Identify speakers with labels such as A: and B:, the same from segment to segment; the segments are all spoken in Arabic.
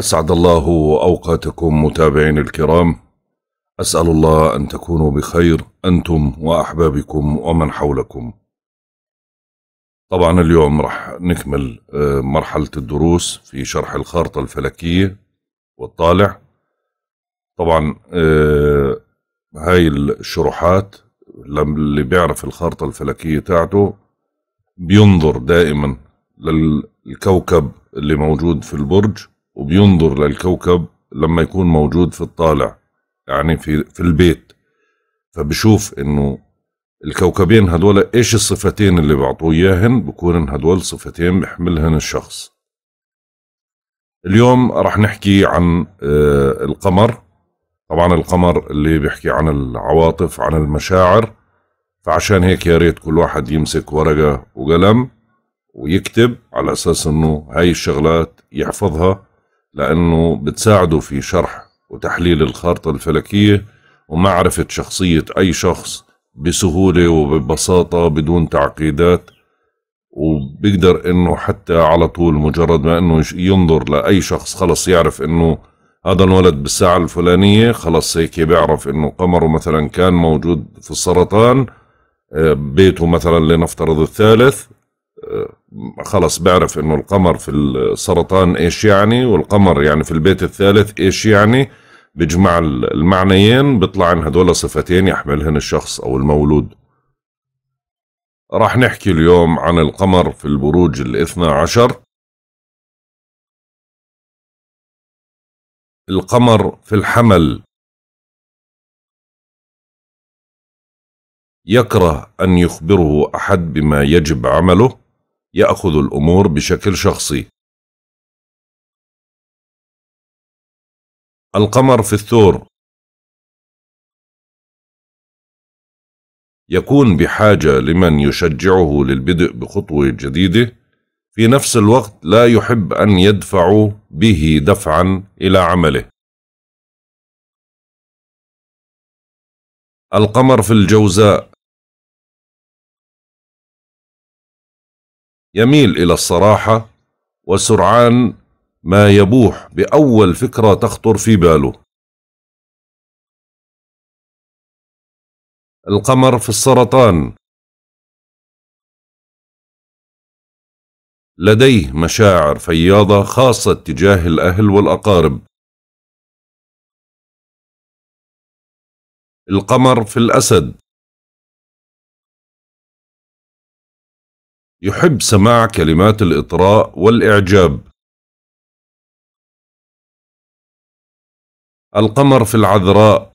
A: أسعد الله أوقاتكم متابعين الكرام أسأل الله أن تكونوا بخير أنتم وأحبابكم ومن حولكم طبعا اليوم رح نكمل آه، مرحلة الدروس في شرح الخارطة الفلكية والطالع طبعا آه، هاي الشروحات اللي بيعرف الخارطة الفلكية تاعته بينظر دائما للكوكب اللي موجود في البرج وبينظر للكوكب لما يكون موجود في الطالع يعني في في البيت فبشوف انه الكوكبين هدول ايش الصفتين اللي بعطوه اياهن بكون هدول صفتين بيحملهن الشخص اليوم رح نحكي عن آه، القمر طبعا القمر اللي بيحكي عن العواطف عن المشاعر فعشان هيك يا ريت كل واحد يمسك ورقة وقلم ويكتب على أساس أنه هاي الشغلات يحفظها لأنه بتساعده في شرح وتحليل الخارطة الفلكية ومعرفة شخصية أي شخص بسهولة وببساطة بدون تعقيدات وبيقدر انه حتى على طول مجرد ما انه ينظر لاي شخص خلص يعرف انه هذا الولد بالساعة الفلانية خلص هيك بيعرف انه قمره مثلا كان موجود في السرطان آه، بيته مثلا لنفترض الثالث آه، خلص بعرف انه القمر في السرطان ايش يعني والقمر يعني في البيت الثالث ايش يعني بجمع المعنيين بيطلع عن هدول صفتين يحملهن الشخص او المولود
B: راح نحكي اليوم عن القمر في البروج الاثنى عشر القمر في الحمل يكره أن يخبره أحد بما يجب عمله يأخذ الأمور بشكل شخصي القمر في الثور يكون بحاجة لمن يشجعه للبدء بخطوة جديدة في نفس الوقت لا يحب أن يدفع به دفعا إلى عمله القمر في الجوزاء يميل إلى الصراحة وسرعان ما يبوح بأول فكرة تخطر في باله القمر في السرطان لديه مشاعر فياضة خاصة تجاه الأهل والأقارب القمر في الأسد يحب سماع كلمات الإطراء والإعجاب القمر في العذراء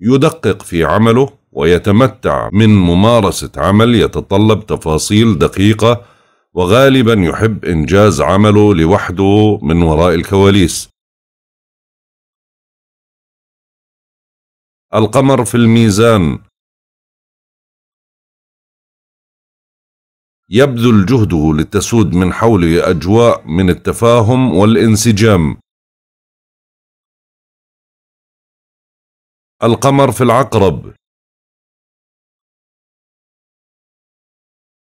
B: يدقق في عمله ويتمتع من ممارسة عمل
A: يتطلب تفاصيل دقيقة وغالبا يحب إنجاز عمله لوحده
B: من وراء الكواليس القمر في الميزان يبذل جهده لتسود من حوله أجواء من التفاهم والانسجام القمر في العقرب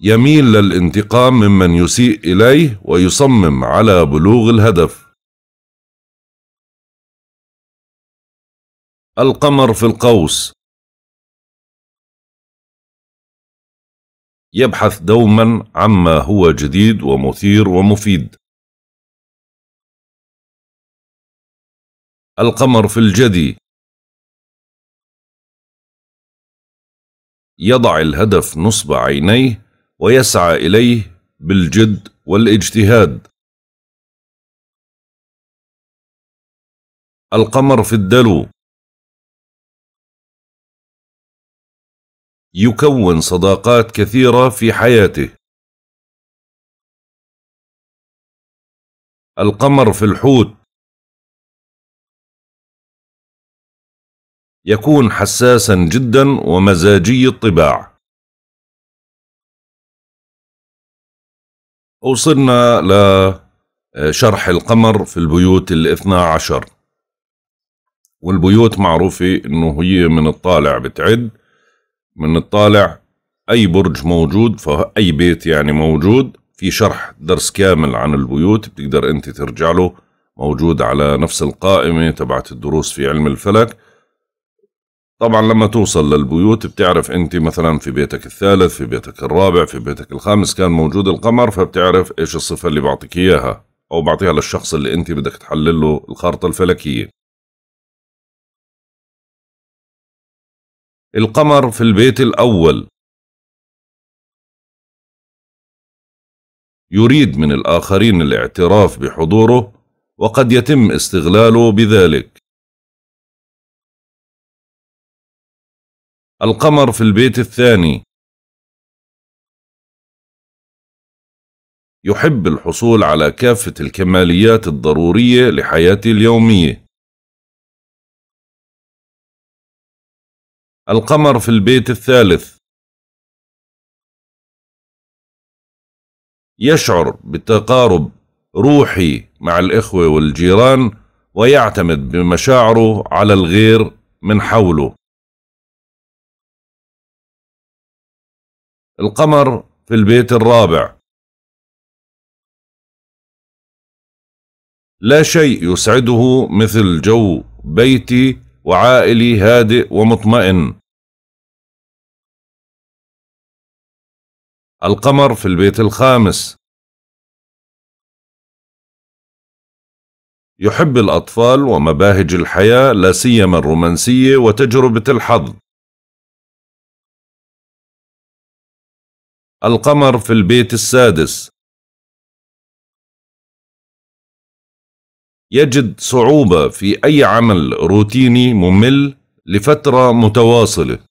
B: يميل للانتقام ممن يسيء إليه ويصمم على بلوغ الهدف القمر في القوس يبحث دوما عما هو جديد ومثير ومفيد القمر في الجدي يضع الهدف نصب عينيه ويسعى إليه بالجد والاجتهاد القمر في الدلو يكون صداقات كثيرة في حياته القمر في الحوت يكون حساسا جدا ومزاجي الطباع وصلنا لشرح القمر في البيوت الاثنى عشر والبيوت معروفة
A: انه هي من الطالع بتعد من الطالع أي برج موجود فأي بيت يعني موجود في شرح درس كامل عن البيوت بتقدر أنت ترجع له موجود على نفس القائمة تبعت الدروس في علم الفلك طبعا لما توصل للبيوت بتعرف انت مثلا في بيتك الثالث في بيتك الرابع في بيتك الخامس كان موجود القمر فبتعرف ايش الصفة اللي بعطيك اياها او بعطيها
B: للشخص اللي انت بدك تحلل له الخارطة الفلكية القمر في البيت الأول يريد من الآخرين الاعتراف بحضوره وقد يتم استغلاله بذلك القمر في البيت الثاني يحب الحصول على كافة الكماليات الضرورية لحياته اليومية القمر في البيت الثالث يشعر بتقارب روحي مع الإخوة والجيران ويعتمد بمشاعره على الغير من حوله القمر في البيت الرابع لا شيء يسعده مثل جو بيتي وعائلي هادئ ومطمئن القمر في البيت الخامس يحب الأطفال ومباهج الحياة لا سيما الرومانسية وتجربة الحظ القمر في البيت السادس يجد صعوبة في أي عمل روتيني ممل لفترة متواصلة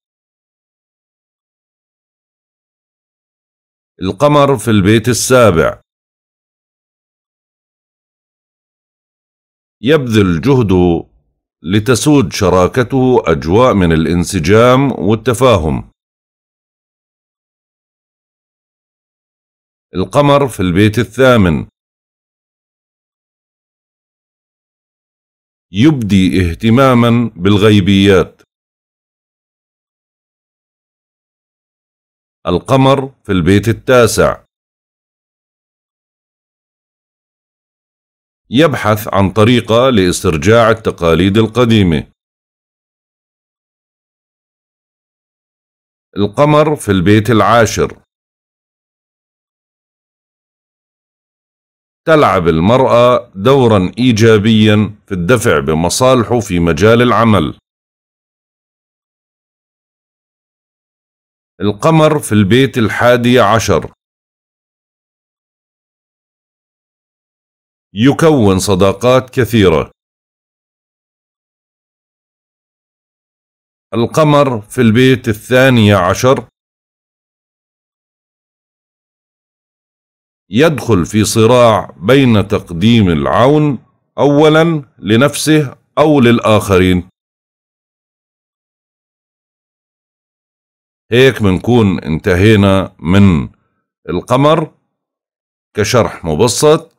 B: القمر في البيت السابع يبذل جهده لتسود شراكته أجواء من الانسجام والتفاهم القمر في البيت الثامن يبدي اهتماما بالغيبيات القمر في البيت التاسع يبحث عن طريقة لاسترجاع التقاليد القديمة القمر في البيت العاشر تلعب المرأة دورا إيجابيا في الدفع بمصالحه في مجال العمل القمر في البيت الحادي عشر يكون صداقات كثيرة القمر في البيت الثاني عشر يدخل في صراع بين تقديم العون أولا لنفسه أو للآخرين هيك بنكون انتهينا من القمر كشرح مبسط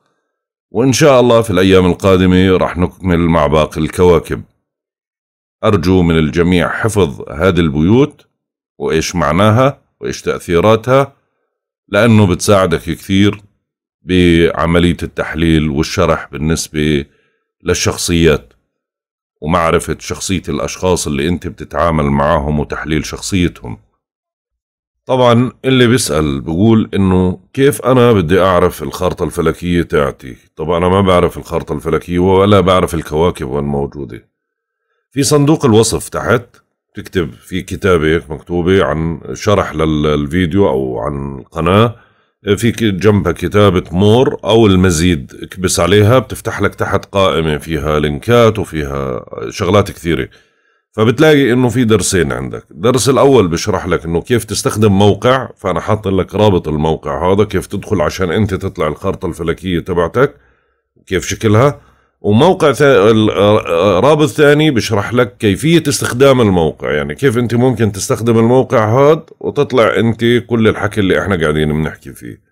B: وإن شاء
A: الله في الأيام القادمة رح نكمل مع باقي الكواكب أرجو من الجميع حفظ هذه البيوت وإيش معناها وإيش تأثيراتها لأنه بتساعدك كثير بعملية التحليل والشرح بالنسبة للشخصيات ومعرفة شخصية الأشخاص اللي أنت بتتعامل معهم وتحليل شخصيتهم طبعا اللي بيسأل بقول إنه كيف أنا بدي أعرف الخارطة الفلكية تاعتي طبعا أنا ما بعرف الخارطة الفلكية ولا بعرف الكواكب وين موجودة في صندوق الوصف تحت تكتب في كتابة مكتوبة عن شرح للفيديو أو عن القناة في جنبها كتابة مور أو المزيد اكبس عليها بتفتح لك تحت قائمة فيها لينكات وفيها شغلات كثيرة فبتلاقي انه في درسين عندك الدرس الاول بشرح لك انه كيف تستخدم موقع فانا حاط لك رابط الموقع هذا كيف تدخل عشان انت تطلع الخارطة الفلكية تبعتك وكيف شكلها وموقع رابط ثاني بشرح لك كيفية استخدام الموقع يعني كيف انت ممكن تستخدم الموقع هاد وتطلع انت كل الحكي اللي احنا قاعدين بنحكي فيه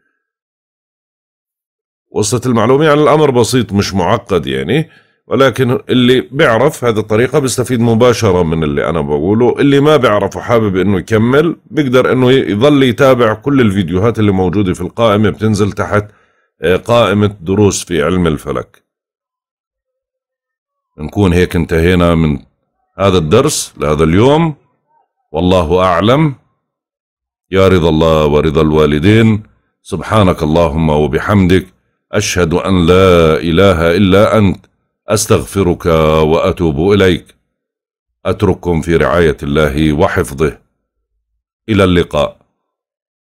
A: وصلت المعلومة يعني الامر بسيط مش معقد يعني ولكن اللي بيعرف هذه الطريقة بيستفيد مباشرة من اللي أنا بقوله اللي ما بيعرف وحابب إنه يكمل بيقدر إنه يظل يتابع كل الفيديوهات اللي موجودة في القائمة بتنزل تحت آه، قائمة دروس في علم الفلك نكون هيك انتهينا من هذا الدرس لهذا اليوم والله أعلم يا رضا الله ورضا الوالدين سبحانك اللهم وبحمدك أشهد أن لا إله إلا أنت أستغفرك وأتوب إليك أترككم في رعاية الله وحفظه إلى اللقاء